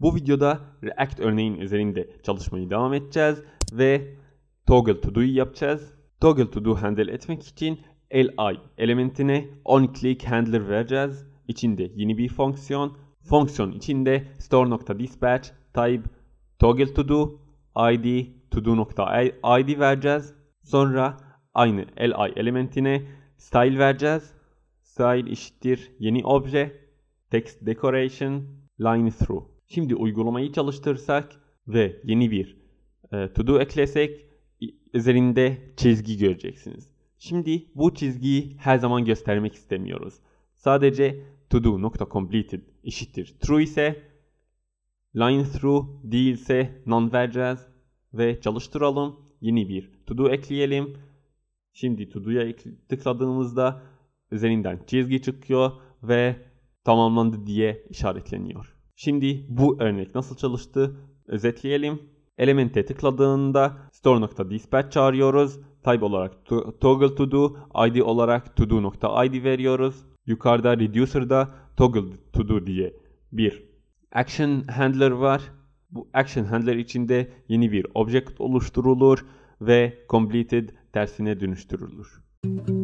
Bu videoda React örneğin üzerinde çalışmayı devam edeceğiz ve toggle to do'yu yapacağız. Toggle to do handle etmek için li elementine onClick handler vereceğiz. İçinde yeni bir fonksiyon. Fonksiyon içinde store.dispatch type toggle to do id to do.id vereceğiz. Sonra aynı li elementine style vereceğiz. Style eşittir yeni obje text decoration line through. Şimdi uygulamayı çalıştırsak ve yeni bir e, to do eklesek üzerinde çizgi göreceksiniz. Şimdi bu çizgiyi her zaman göstermek istemiyoruz. Sadece to do nokta completed eşittir true ise line through değilse non vereceğiz ve çalıştıralım. Yeni bir to do ekleyelim. Şimdi to do'ya tıkladığımızda üzerinden çizgi çıkıyor ve tamamlandı diye işaretleniyor. Şimdi bu örnek nasıl çalıştı özetleyelim. Elemente tıkladığında store.dispatch çağırıyoruz. Type olarak to toggle to do, id olarak to do.id veriyoruz. Yukarıda reducer'da toggle to do diye bir action handler var. Bu action handler içinde yeni bir object oluşturulur ve completed tersine dönüştürülür. Müzik